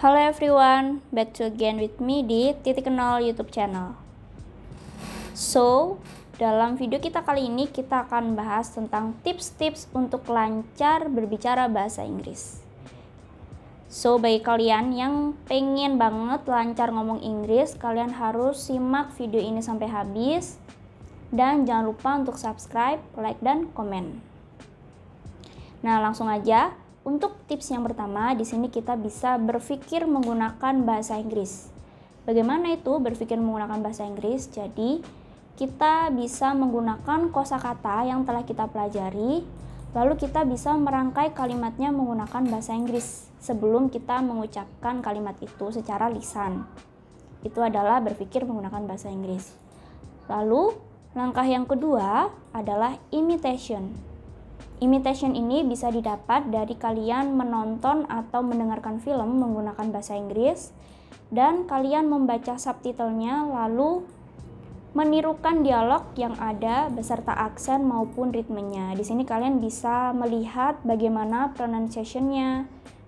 Halo everyone, back to again with me di Titik Nol YouTube channel. So, dalam video kita kali ini kita akan bahas tentang tips-tips untuk lancar berbicara bahasa Inggris. So, bagi kalian yang pengen banget lancar ngomong Inggris, kalian harus simak video ini sampai habis. Dan jangan lupa untuk subscribe, like, dan komen. Nah, langsung aja untuk tips yang pertama, di sini kita bisa berpikir menggunakan bahasa Inggris. Bagaimana itu berpikir menggunakan bahasa Inggris? Jadi, kita bisa menggunakan kosakata yang telah kita pelajari, lalu kita bisa merangkai kalimatnya menggunakan bahasa Inggris sebelum kita mengucapkan kalimat itu secara lisan. Itu adalah berpikir menggunakan bahasa Inggris. Lalu, langkah yang kedua adalah imitation. Imitation ini bisa didapat dari kalian menonton atau mendengarkan film menggunakan bahasa Inggris dan kalian membaca subtitlenya lalu menirukan dialog yang ada beserta aksen maupun ritmenya. Di sini kalian bisa melihat bagaimana pronunciation-nya,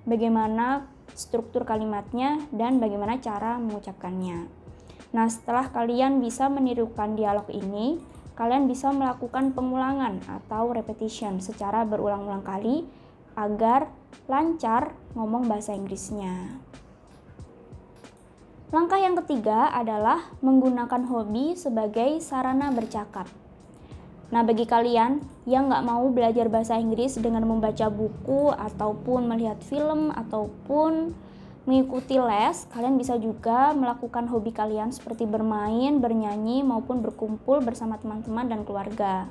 bagaimana struktur kalimatnya dan bagaimana cara mengucapkannya. Nah, setelah kalian bisa menirukan dialog ini, kalian bisa melakukan pengulangan atau repetition secara berulang-ulang kali agar lancar ngomong bahasa Inggrisnya. Langkah yang ketiga adalah menggunakan hobi sebagai sarana bercakap. Nah, bagi kalian yang nggak mau belajar bahasa Inggris dengan membaca buku ataupun melihat film ataupun mengikuti les, kalian bisa juga melakukan hobi kalian seperti bermain, bernyanyi, maupun berkumpul bersama teman-teman dan keluarga.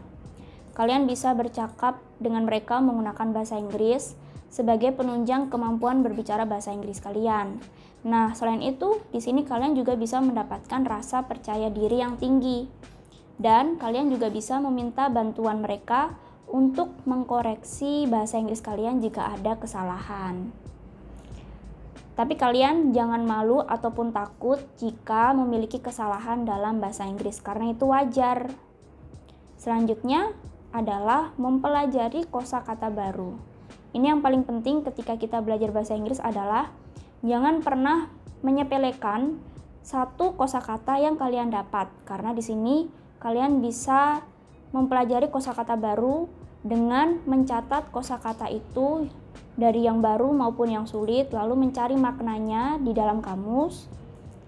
Kalian bisa bercakap dengan mereka menggunakan bahasa Inggris sebagai penunjang kemampuan berbicara bahasa Inggris kalian. Nah, selain itu, di sini kalian juga bisa mendapatkan rasa percaya diri yang tinggi. Dan kalian juga bisa meminta bantuan mereka untuk mengkoreksi bahasa Inggris kalian jika ada kesalahan. Tapi kalian jangan malu ataupun takut jika memiliki kesalahan dalam bahasa Inggris karena itu wajar. Selanjutnya adalah mempelajari kosakata baru. Ini yang paling penting ketika kita belajar bahasa Inggris adalah jangan pernah menyepelekan satu kosakata yang kalian dapat karena di sini kalian bisa mempelajari kosakata baru dengan mencatat kosakata itu dari yang baru maupun yang sulit, lalu mencari maknanya di dalam kamus,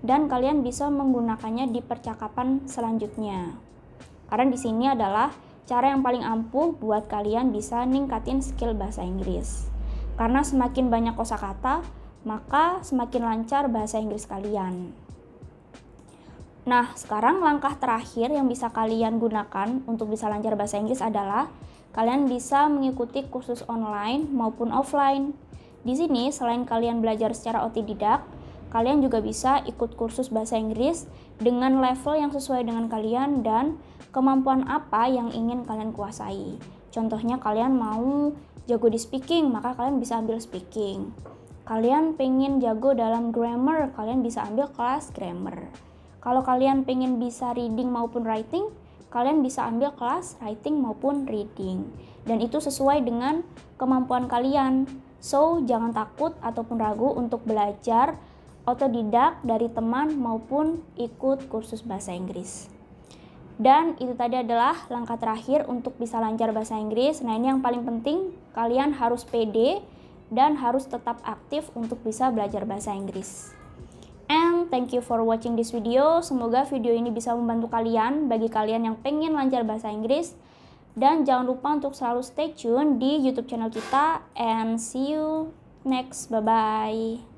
dan kalian bisa menggunakannya di percakapan selanjutnya. Karena di sini adalah cara yang paling ampuh buat kalian bisa ningkatin skill bahasa Inggris. Karena semakin banyak kosakata, maka semakin lancar bahasa Inggris kalian. Nah, sekarang langkah terakhir yang bisa kalian gunakan untuk bisa lancar bahasa Inggris adalah kalian bisa mengikuti kursus online maupun offline. Di sini, selain kalian belajar secara otodidak, kalian juga bisa ikut kursus bahasa Inggris dengan level yang sesuai dengan kalian dan kemampuan apa yang ingin kalian kuasai. Contohnya kalian mau jago di speaking, maka kalian bisa ambil speaking. Kalian pengen jago dalam grammar, kalian bisa ambil kelas grammar. Kalau kalian pengen bisa reading maupun writing, kalian bisa ambil kelas writing maupun reading. Dan itu sesuai dengan kemampuan kalian. So, jangan takut ataupun ragu untuk belajar otodidak dari teman maupun ikut kursus bahasa Inggris. Dan itu tadi adalah langkah terakhir untuk bisa lancar bahasa Inggris. Nah, ini yang paling penting, kalian harus pede dan harus tetap aktif untuk bisa belajar bahasa Inggris. Thank you for watching this video. Semoga video ini bisa membantu kalian bagi kalian yang pengen lancar bahasa Inggris. Dan jangan lupa untuk selalu stay tune di YouTube channel kita and see you next. Bye bye.